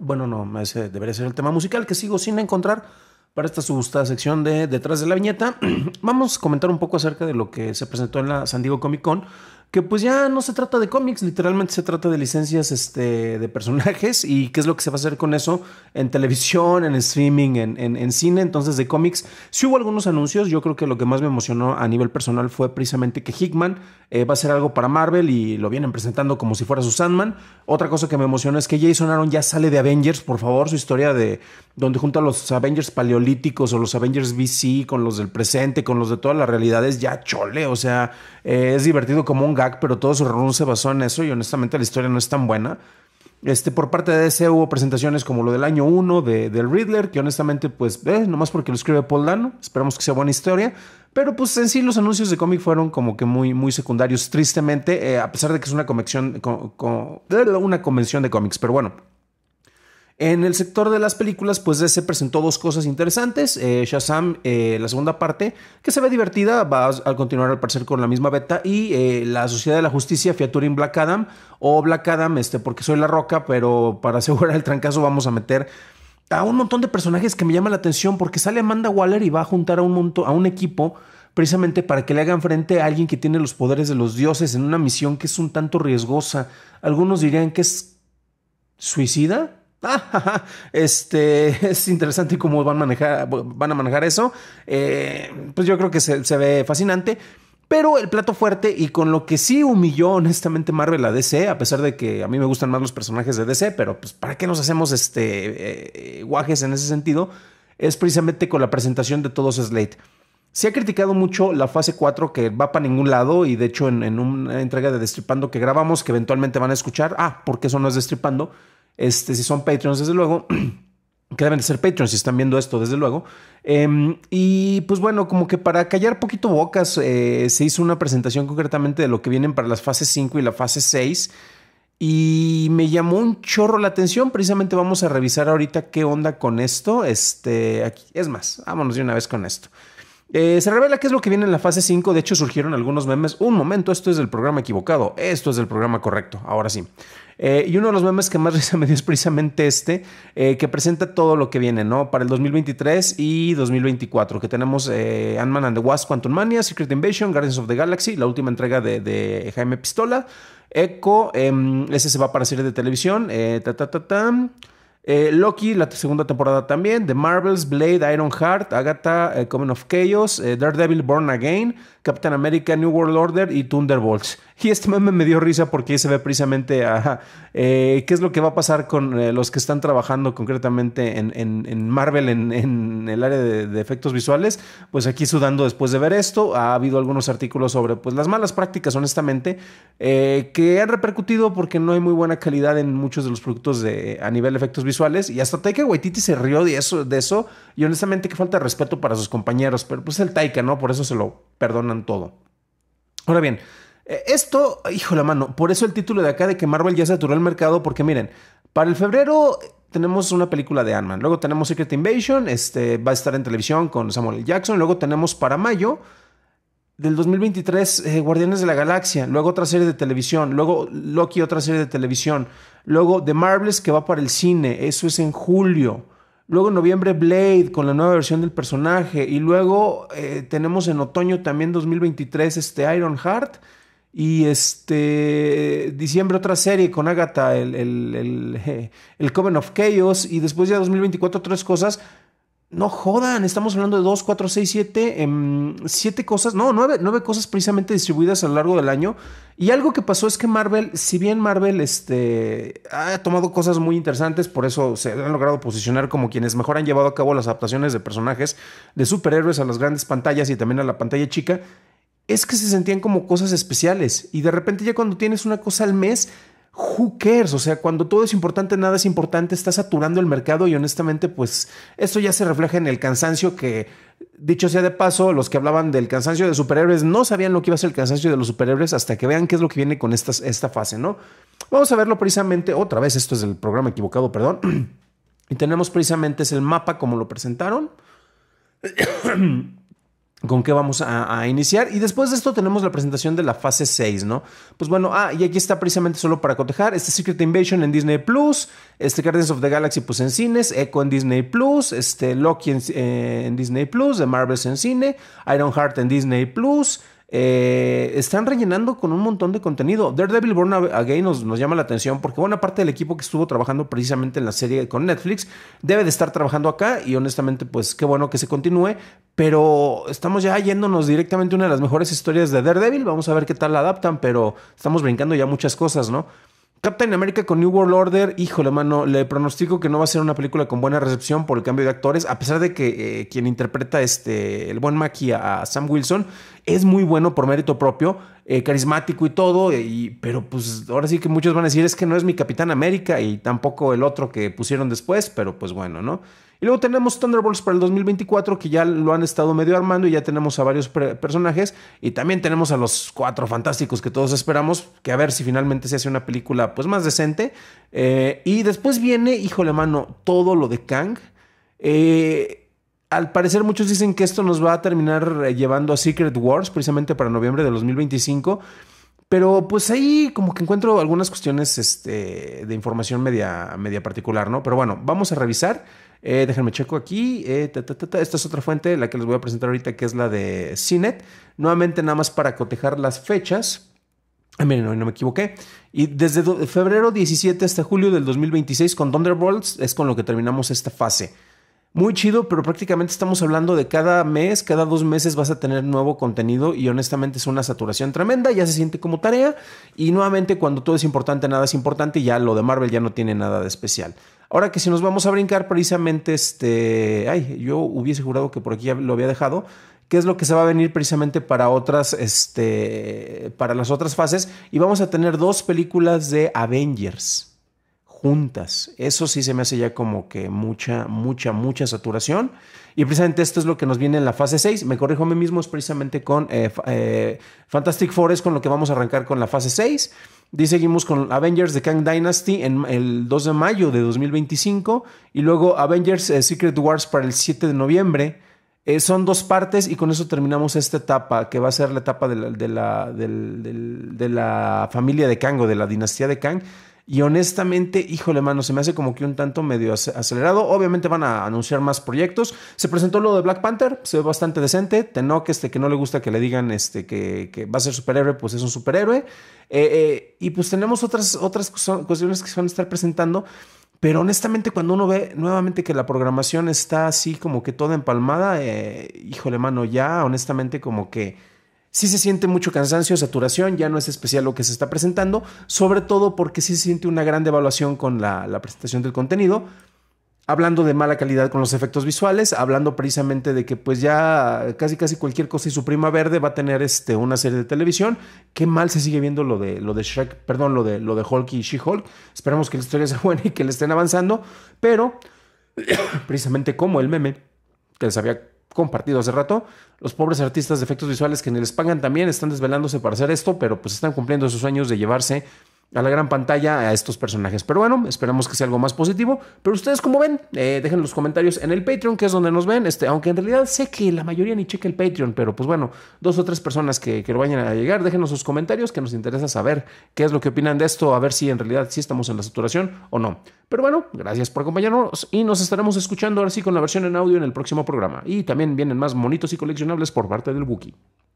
Bueno, no, ese debería ser el tema musical que sigo sin encontrar para esta subasta sección de Detrás de la Viñeta. Vamos a comentar un poco acerca de lo que se presentó en la San Diego Comic Con que pues ya no se trata de cómics, literalmente se trata de licencias este, de personajes y qué es lo que se va a hacer con eso en televisión, en streaming, en, en, cine, entonces de cómics. si hubo algunos anuncios, yo creo que lo que más me emocionó a nivel personal fue precisamente que Hickman eh, va a hacer algo para Marvel y lo vienen presentando como si fuera su Sandman. Otra cosa que me emocionó es que Jason Aaron ya sale de Avengers, por favor, su historia de donde junta a los Avengers paleolíticos o los Avengers VC con los del presente, con los de todas las realidades, ya chole, o sea, eh, es divertido como un gag, pero todo su run se basó en eso y honestamente la historia no es tan buena. Este, por parte de ese hubo presentaciones como lo del año 1 de, del Riddler, que honestamente, pues, eh, nomás porque lo escribe Paul Dano, esperamos que sea buena historia, pero pues en sí los anuncios de cómic fueron como que muy, muy secundarios, tristemente, eh, a pesar de que es una, eh, una convención de cómics, pero bueno. En el sector de las películas, pues se presentó dos cosas interesantes. Eh, Shazam, eh, la segunda parte, que se ve divertida, va a continuar al parecer con la misma beta. Y eh, la Sociedad de la Justicia, Featuring Black Adam, o Black Adam, este, porque soy la roca, pero para asegurar el trancazo vamos a meter a un montón de personajes que me llaman la atención, porque sale Amanda Waller y va a juntar a un, a un equipo precisamente para que le hagan frente a alguien que tiene los poderes de los dioses en una misión que es un tanto riesgosa. Algunos dirían que es suicida este es interesante cómo van a manejar, van a manejar eso. Eh, pues yo creo que se, ve fascinante. Pero el plato fuerte y con lo que sí humilló honestamente Marvel a DC, a pesar de que a mí me gustan más los personajes de DC, pero pues para qué nos hacemos este eh, guajes en ese sentido, es precisamente con la presentación de todos Slate. Se ha criticado mucho la fase 4 que va para ningún lado y de hecho en, en una entrega de Destripando que grabamos, que eventualmente van a escuchar, ah, porque eso no es Destripando, este, si son Patreons, desde luego. que deben ser Patreons si están viendo esto, desde luego. Em, y pues bueno, como que para callar poquito bocas, eh, se hizo una presentación concretamente de lo que vienen para las fases 5 y la fase 6. Y me llamó un chorro la atención. Precisamente vamos a revisar ahorita qué onda con esto. Este, aquí, es más, vámonos de una vez con esto. Eh, se revela qué es lo que viene en la fase 5. De hecho, surgieron algunos memes. Un momento, esto es del programa equivocado. Esto es del programa correcto. Ahora sí. Eh, y uno de los memes que más risa me dio es precisamente este, eh, que presenta todo lo que viene, ¿no? Para el 2023 y 2024, que tenemos Ant-Man and the Wasp, Quantum Mania, Secret Invasion, Guardians of the Galaxy, la última entrega de, Jaime Pistola, Echo, em, ese se va para serie de televisión, ta ta eh, Loki, la segunda temporada también. The Marvels, Blade, Iron Heart, Agatha, eh, Coming of Chaos, eh, Daredevil, Born Again, Captain America, New World Order y Thunderbolts. Y este meme me dio risa porque ahí se ve precisamente eh, qué es lo que va a pasar con eh, los que están trabajando concretamente en, en, Marvel, en, el área de, efectos visuales. Pues aquí sudando después de ver esto, ha habido algunos artículos sobre pues, las malas prácticas, honestamente, eh, que han repercutido porque no hay muy buena calidad en muchos de los productos de, a nivel de efectos visuales. Y hasta Taika Waititi se rió de eso, de eso y honestamente que falta de respeto para sus compañeros, pero pues el Taika, ¿no? Por eso se lo perdonan todo. Ahora bien, eh, esto, hijo la mano, por eso el título de acá de que Marvel ya saturó el mercado, porque miren, para el febrero tenemos una película de Ant-Man, luego tenemos Secret Invasion, este va a estar en televisión con Samuel L. Jackson, luego tenemos para mayo del 2023 eh, Guardianes de la Galaxia, luego otra serie de televisión, luego Loki otra serie de televisión, luego The Marvels que va para el cine, eso es en julio. Luego en noviembre Blade con la nueva versión del personaje y luego eh, tenemos en otoño también 2023 este Iron Heart y este, diciembre otra serie con Agatha, el, el, el, Coven of Chaos. Y después ya 2024 otras cosas. No jodan, estamos hablando de 2, 4, 6, 7, siete cosas, no, nueve, nueve cosas precisamente distribuidas a lo largo del año. Y algo que pasó es que Marvel, si bien Marvel este, ha tomado cosas muy interesantes, por eso se han logrado posicionar como quienes mejor han llevado a cabo las adaptaciones de personajes de superhéroes a las grandes pantallas y también a la pantalla chica, es que se sentían como cosas especiales. Y de repente ya cuando tienes una cosa al mes, who O sea, cuando todo es importante, nada es importante, está saturando el mercado y honestamente, pues esto ya se refleja en el cansancio que, dicho sea de paso, los que hablaban del cansancio de superhéroes no sabían lo que iba a ser el cansancio de los superhéroes hasta que vean qué es lo que viene con esta, esta fase, ¿no? Vamos a verlo precisamente, otra vez, esto es el programa equivocado, perdón. y tenemos precisamente es el mapa como lo presentaron. con qué vamos a, iniciar. Y después de esto tenemos la presentación de la fase 6, ¿no? Pues bueno, ah, y aquí está precisamente solo para cotejar. Este Secret Invasion en Disney Plus, este Guardians of the Galaxy pues en cines, Echo en Disney Plus, este Loki en, eh, Disney Plus, The Marvels en cine, Iron Heart en Disney Plus, eh, están rellenando con un montón de contenido. Daredevil Born Again nos, nos llama la atención porque buena parte del equipo que estuvo trabajando precisamente en la serie con Netflix debe de estar trabajando acá y honestamente pues qué bueno que se continúe, pero estamos ya yéndonos directamente a una de las mejores historias de Daredevil, vamos a ver qué tal la adaptan, pero estamos brincando ya muchas cosas, ¿no? Captain America con New World Order, híjole mano, le pronostico que no va a ser una película con buena recepción por el cambio de actores, a pesar de que eh, quien interpreta este, el buen Maki a, Sam Wilson es muy bueno por mérito propio, eh, carismático y todo, y, pero pues ahora sí que muchos van a decir es que no es mi Capitán América y tampoco el otro que pusieron después, pero pues bueno, ¿no? Y luego tenemos Thunderbolts para el 2024, que ya lo han estado medio armando y ya tenemos a varios personajes. Y también tenemos a los cuatro fantásticos que todos esperamos, que a ver si finalmente se hace una película pues más decente. Eh, y después viene, híjole mano, todo lo de Kang. Eh, al parecer muchos dicen que esto nos va a terminar eh, llevando a Secret Wars precisamente para noviembre de 2025. Pero pues ahí como que encuentro algunas cuestiones este, de información media, media particular, ¿no? Pero bueno, vamos a revisar. Eh, déjenme checo aquí. Eh, esta es otra fuente, la que les voy a presentar ahorita, que es la de CINET. Nuevamente nada más para cotejar las fechas. Ah, miren, no me equivoqué. Y desde febrero 17 hasta julio del 2026 con Thunderbolts es con lo que terminamos esta fase muy chido, pero prácticamente estamos hablando de cada mes, cada dos meses vas a tener nuevo contenido y honestamente es una saturación tremenda, ya se siente como tarea y nuevamente cuando todo es importante, nada es importante y ya lo de Marvel ya no tiene nada de especial. Ahora que si nos vamos a brincar precisamente este, ay, yo hubiese jurado que por aquí ya lo había dejado, qué es lo que se va a venir precisamente para otras, este, para las otras fases y vamos a tener dos películas de Avengers juntas. Eso sí se me hace ya como que mucha, mucha, mucha saturación. Y precisamente esto es lo que nos viene en la fase 6. Me corrijo a mí mismo, es precisamente con eh, eh, Fantastic Four, es con lo que vamos a arrancar con la fase 6. Y seguimos con Avengers The Kang Dynasty en el 2 de mayo de 2025. Y luego Avengers eh, Secret Wars para el 7 de noviembre. son dos partes y con eso terminamos esta etapa, que va a ser la etapa de la, de la, de la familia de Kang o de la dinastía de Kang y honestamente, híjole, mano, se me hace como que un tanto medio acelerado. Obviamente van a anunciar más proyectos. Se presentó lo de Black Panther, se ve bastante decente. Tenok, este, que no le gusta que le digan este, que, va a ser superhéroe, pues es un superhéroe. Eh, eh, y pues tenemos otras, otras cuestiones que se van a estar presentando. Pero honestamente, cuando uno ve nuevamente que la programación está así como que toda empalmada, eh, híjole, mano, ya honestamente como que Sí se siente mucho cansancio, saturación, ya no es especial lo que se está presentando, sobre todo porque sí se siente una gran devaluación con la, presentación del contenido, hablando de mala calidad con los efectos visuales, hablando precisamente de que pues ya casi casi cualquier cosa y su prima verde va a tener este, una serie de televisión. Qué mal se sigue viendo lo de, lo de Shrek, perdón, lo de, lo de Hulk y She-Hulk. Esperamos que la historia sea buena y que le estén avanzando, pero precisamente como el meme que les había compartido hace rato. Los pobres artistas de efectos visuales que les pagan también están desvelándose para hacer esto, pero pues están cumpliendo sus sueños de llevarse a la gran pantalla a estos personajes. Pero bueno, esperamos que sea algo más positivo. Pero ustedes, como ven, eh, dejen los comentarios en el Patreon, que es donde nos ven. Este, aunque en realidad sé que la mayoría ni checa el Patreon, pero pues bueno, dos o tres personas que, lo vayan a llegar, déjenos sus comentarios, que nos interesa saber qué es lo que opinan de esto, a ver si en realidad sí estamos en la saturación o no. Pero bueno, gracias por acompañarnos y nos estaremos escuchando ahora sí con la versión en audio en el próximo programa. Y también vienen más monitos y coleccionables por parte del Wookiee.